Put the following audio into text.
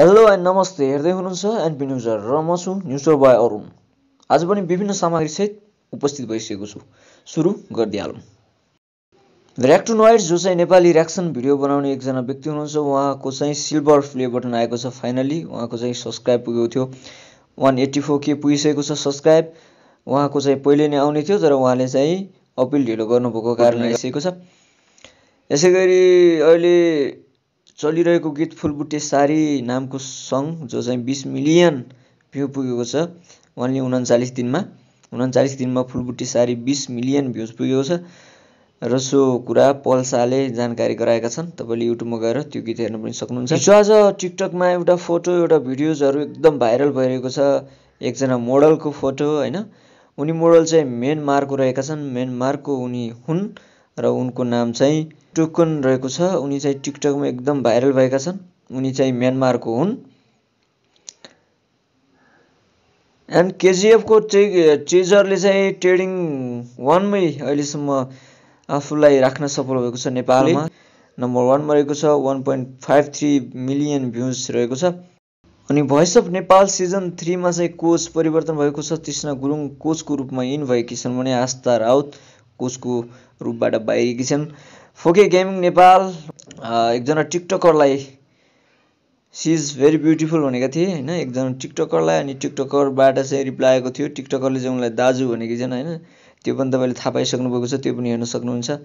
hello and नमस्ते हेर्दै हुनुहुन्छ एनपी न्युजर र म छु न्युजर बाय अरुण आज पनि विभिन्न सामग्रीसहित उपस्थित भइसकेको छु सुरु गरिदिइहालौँ ऱ्याक्टुन वाइट जो चाहिँ नेपाली रियाक्सन भिडियो बनाउने एकजना व्यक्ति हुनुहुन्छ उहाँको चाहिँ सिल्भर प्ले बटन आएको छ फाइनली उहाँको चाहिँ सब्सक्राइब पुगेको थियो वान एट्टी फोर के पुगिसकेको छ सब्सक्राइब उहाँको चाहिँ पहिले नै आउने थियो तर उहाँले चाहिँ अपिल ढिलो गर्नुभएको कारण आइसकेको छ यसै गरी अहिले चलिरहेको गीत फुलबुटे सारी नामको सङ्घ जो चाहिँ बिस मिलियन भ्यू पुगेको छ ओन्ली उनान्चालिस दिनमा उनान्चालिस दिनमा फुलबुटे सारी बिस मिलियन भ्युज पुगेको छ र सो कुरा पल्साले जानकारी गराएका छन् तपाईँले युट्युबमा गएर त्यो गीत हेर्न पनि सक्नुहुन्छ हिजो आज टिकटकमा एउटा फोटो एउटा भिडियोजहरू एकदम भाइरल भइरहेको छ एकजना मोडलको फोटो होइन उनी मोडल चाहिँ मेन मार्को रहेका छन् मेन मार्को उनी हुन् र उनको नाम चाहिँ टोकन रहेको छ उनी चाहिँ टिकटकमा एकदम भाइरल भएका छन् उनी चाहिँ म्यानमारको हुन् एन्ड केजिएफको टे ट्रेजरले चाहिँ ट्रेडिङ वानमै अहिलेसम्म आफूलाई राख्न सफल भएको छ नेपालमा नम्बर वानमा रहेको छ one point five three million views रहेको छ अनि भोइस अफ नेपाल सिजन थ्रीमा चाहिँ कोच परिवर्तन भएको छ तृष्णा गुरुङ कोचको रूपमा इन भए भने आस्था राउत कोचको रूपबाट बाहिरिएकी छन् फोके गेमिङ नेपाल एकजना टिकटकरलाई सी इज भेरी ब्युटिफुल भनेका थिए होइन एकजना टिकटकरलाई अनि टिकटकरबाट चाहिँ रिप्लाई आएको थियो टिकटकरले चाहिँ उनलाई दाजु भनेकी छन् होइन त्यो पनि तपाईँले थाहा पाइसक्नु भएको छ त्यो पनि हेर्न सक्नुहुन्छ